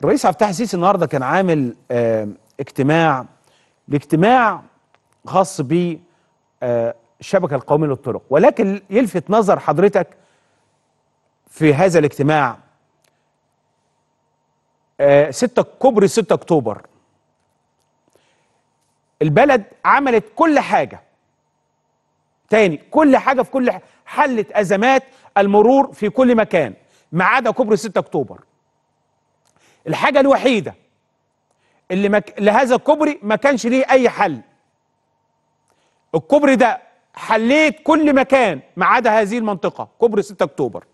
الرئيس عبد الفتاح السيسي النهارده كان عامل اه اجتماع لاجتماع خاص ب اه الشبكه القوميه للطرق ولكن يلفت نظر حضرتك في هذا الاجتماع اه 6 كوبري 6 اكتوبر البلد عملت كل حاجه تاني كل حاجه في كل حلت ازمات المرور في كل مكان ما عدا كوبري 6 اكتوبر الحاجة الوحيدة اللي مك... لهذا الكوبري ما كانش ليه أي حل الكوبري ده حليت كل مكان ما عدا هذه المنطقة كوبري 6 أكتوبر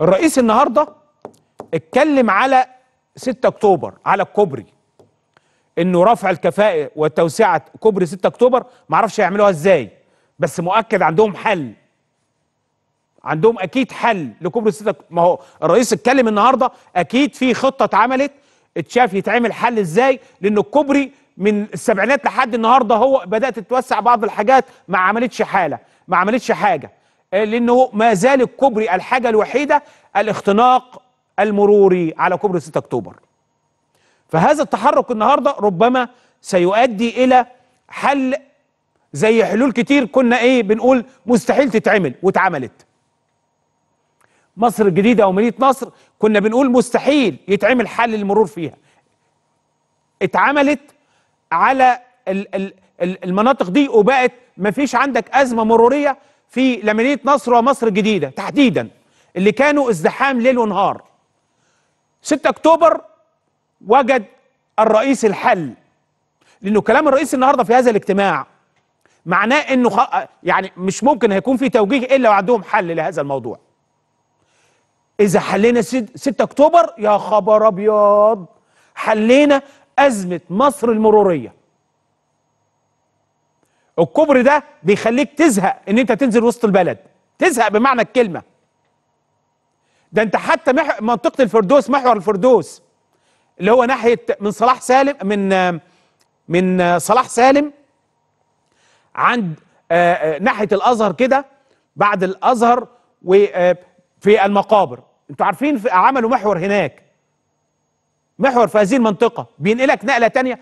الرئيس النهاردة اتكلم على 6 أكتوبر على الكوبري انه رفع الكفاءة وتوسعة كوبري 6 أكتوبر معرفش هيعملوها ازاي بس مؤكد عندهم حل عندهم اكيد حل لكوبري ستة ما هو الرئيس اتكلم النهارده اكيد في خطه اتعملت اتشاف يتعمل حل ازاي لان الكوبري من السبعينات لحد النهارده هو بدات تتوسع بعض الحاجات ما عملتش حاله ما عملتش حاجه آه، لانه ما زال الكوبري الحاجه الوحيده الاختناق المروري على كوبري 6 اكتوبر فهذا التحرك النهارده ربما سيؤدي الى حل زي حلول كتير كنا ايه بنقول مستحيل تتعمل واتعملت مصر الجديدة أو مدينة نصر كنا بنقول مستحيل يتعمل حل للمرور فيها اتعملت على المناطق دي وبقت مفيش عندك أزمة مرورية في لمدينة نصر ومصر الجديدة تحديدا اللي كانوا ازدحام ليل ونهار 6 أكتوبر وجد الرئيس الحل لأنه كلام الرئيس النهاردة في هذا الاجتماع معناه انه يعني مش ممكن هيكون في توجيه الا وعندهم حل لهذا الموضوع اذا حلينا 6 اكتوبر يا خبر ابيض حلينا ازمه مصر المروريه الكوبري ده بيخليك تزهق ان انت تنزل وسط البلد تزهق بمعنى الكلمه ده انت حتى منطقه الفردوس محور الفردوس اللي هو ناحيه من صلاح سالم من من صلاح سالم عند آه، آه، ناحيه الازهر كده بعد الازهر وفي آه، المقابر انتوا عارفين عملوا محور هناك محور في هذه المنطقه بينقلك نقله تانية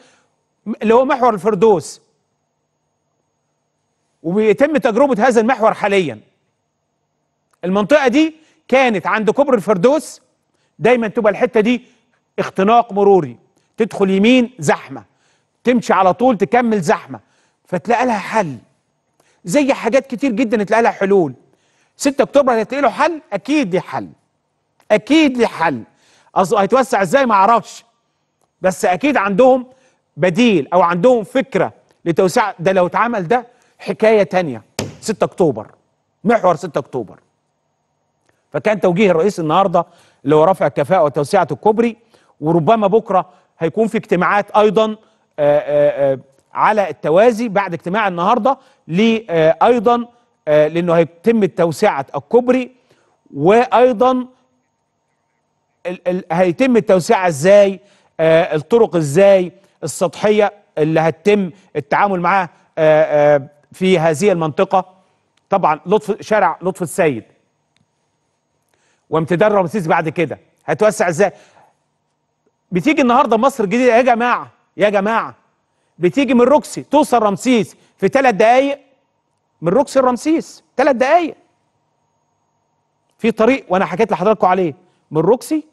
اللي هو محور الفردوس وبيتم تجربه هذا المحور حاليا المنطقه دي كانت عند كبر الفردوس دايما تبقى الحته دي اختناق مروري تدخل يمين زحمه تمشي على طول تكمل زحمه فتلاقي لها حل زي حاجات كتير جدا تلاقي لها حلول 6 اكتوبر هتلاقي له حل اكيد دي حل اكيد ليه حل قصده هيتوسع ازاي ما اعرفش بس اكيد عندهم بديل او عندهم فكره لتوسيع ده لو اتعمل ده حكايه تانية 6 اكتوبر محور 6 اكتوبر فكان توجيه الرئيس النهارده اللي هو رفع الكفاءه وتوسعه الكوبري وربما بكره هيكون في اجتماعات ايضا آآ آه، آآ آه، آه، على التوازي بعد اجتماع النهارده ل ايضا لانه هيتم توسعه الكوبري وايضا ال ال هيتم التوسعه ازاي آه، الطرق ازاي السطحيه اللي هتتم التعامل معاها آه، آه، في هذه المنطقه طبعا لطف شارع لطف السيد وامتدار رمسيس بعد كده هتوسع ازاي بتيجي النهارده مصر الجديده يا جماعه يا جماعه بتيجي من روكسي توصل رمسيس في ثلاث دقائق من روكسي لرمسيس ثلاث دقائق في طريق وانا حكيت لحضراتكم عليه من روكسي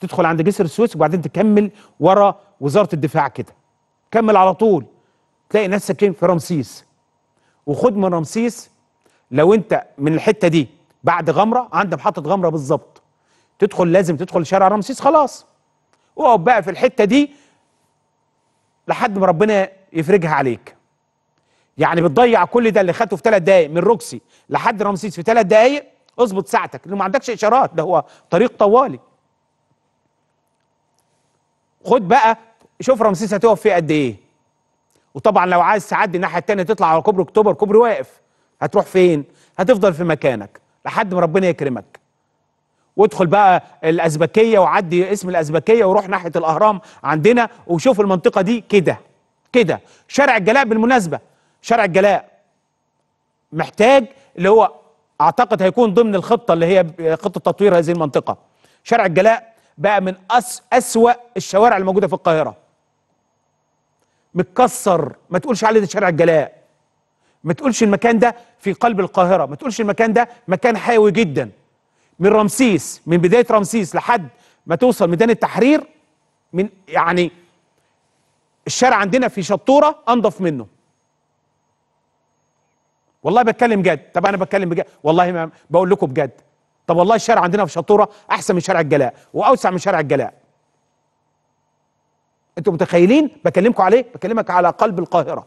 تدخل عند جسر السويس وبعدين تكمل ورا وزاره الدفاع كده كمل على طول تلاقي ساكنين في رمسيس وخد من رمسيس لو انت من الحته دي بعد غمره عند محطه غمره بالظبط تدخل لازم تدخل شارع رمسيس خلاص واقف بقى في الحته دي لحد ما ربنا يفرجها عليك يعني بتضيع كل ده اللي خدته في ثلاث دقايق من روكسي لحد رمسيس في ثلاث دقايق اظبط ساعتك لانه ما عندكش اشارات ده هو طريق طوالي خد بقى شوف رمسيس هتقف فيه قد ايه وطبعا لو عايز تعدي الناحيه الثانيه تطلع على كوبري اكتوبر كوبري واقف هتروح فين هتفضل في مكانك لحد ما ربنا يكرمك وادخل بقى الازبكيه وعدي اسم الازبكيه وروح ناحيه الاهرام عندنا وشوف المنطقه دي كده كده شارع الجلاء بالمناسبه شارع الجلاء محتاج اللي هو اعتقد هيكون ضمن الخطه اللي هي خطه تطوير هذه المنطقه شارع الجلاء بقى من أس أسوأ الشوارع الموجودة في القاهرة متكسر ما تقولش عليه ده شارع الجلاء ما تقولش المكان ده في قلب القاهرة ما تقولش المكان ده مكان حيوي جدا من رمسيس من بداية رمسيس لحد ما توصل ميدان التحرير من يعني الشارع عندنا في شطورة أنضف منه والله بتكلم جد طب أنا بتكلم بجد والله ما بقول لكم بجد طب والله الشارع عندنا في شطوره احسن من شارع الجلاء واوسع من شارع الجلاء انتوا متخيلين بكلمكم عليه بكلمك على قلب القاهره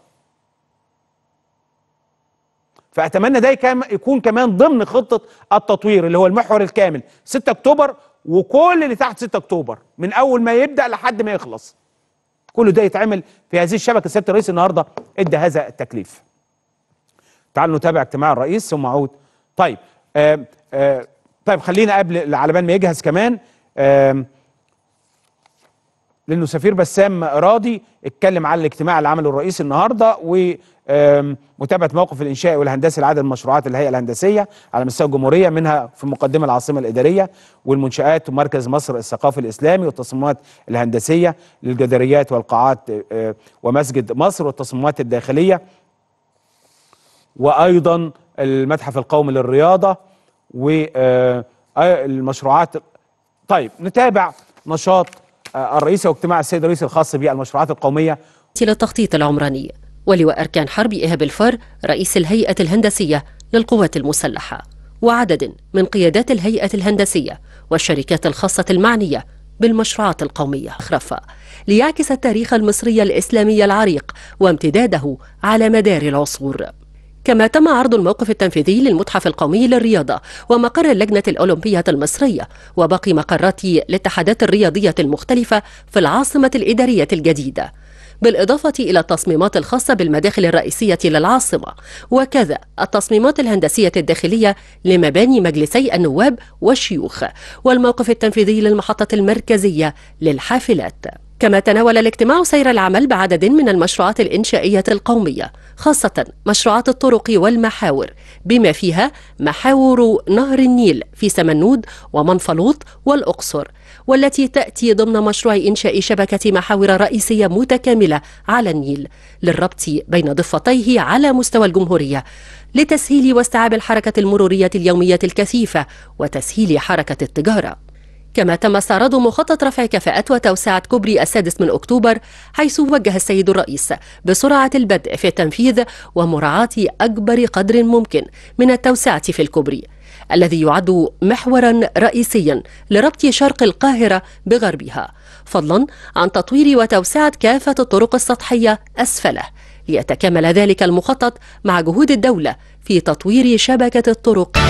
فاتمنى ده يكون كمان ضمن خطه التطوير اللي هو المحور الكامل 6 اكتوبر وكل اللي تحت 6 اكتوبر من اول ما يبدا لحد ما يخلص كل ده يتعمل في هذه الشبكه سياده الرئيس النهارده ادى هذا التكليف تعالوا نتابع اجتماع الرئيس ثم اعود طيب آآ آه، آآ آه، طيب خلينا قبل على بال ما يجهز كمان لانه سفير بسام راضي اتكلم على الاجتماع العمل الرئيسي النهارده ومتابعه موقف الانشاء والهندسي لعدد مشروعات الهيئه الهندسيه على مستوى الجمهوريه منها في مقدمه العاصمه الاداريه والمنشات ومركز مصر الثقافي الاسلامي والتصميمات الهندسيه للجداريات والقاعات آه، ومسجد مصر والتصميمات الداخليه وايضا المتحف القومي للرياضه والمشروعات آه، آه، طيب نتابع نشاط آه، الرئيسة واجتماع السيد الرئيس الخاص بالمشروعات القومية للتخطيط العمراني ولواء أركان حرب إيهاب الفار رئيس الهيئة الهندسية للقوات المسلحة وعدد من قيادات الهيئة الهندسية والشركات الخاصة المعنية بالمشروعات القومية خرفة ليعكس التاريخ المصري الإسلامي العريق وامتداده على مدار العصور كما تم عرض الموقف التنفيذي للمتحف القومي للرياضة ومقر اللجنة الأولمبية المصرية وباقي مقرات الاتحادات الرياضية المختلفة في العاصمة الإدارية الجديدة بالإضافة إلى التصميمات الخاصة بالمداخل الرئيسية للعاصمة وكذا التصميمات الهندسية الداخلية لمباني مجلسي النواب والشيوخ والموقف التنفيذي للمحطة المركزية للحافلات كما تناول الاجتماع سير العمل بعدد من المشروعات الإنشائية القومية خاصة مشروعات الطرق والمحاور بما فيها محاور نهر النيل في سمنود ومنفلوط والأقصر والتي تأتي ضمن مشروع إنشاء شبكة محاور رئيسية متكاملة على النيل للربط بين ضفتيه على مستوى الجمهورية لتسهيل واستيعاب الحركة المرورية اليومية الكثيفة وتسهيل حركة التجارة كما تم استعراض مخطط رفع كفاءة وتوسعة كوبري السادس من أكتوبر حيث وجه السيد الرئيس بسرعة البدء في التنفيذ ومراعاة أكبر قدر ممكن من التوسعة في الكوبري الذي يعد محورا رئيسيا لربط شرق القاهرة بغربها فضلا عن تطوير وتوسعة كافة الطرق السطحية أسفله ليتكامل ذلك المخطط مع جهود الدولة في تطوير شبكة الطرق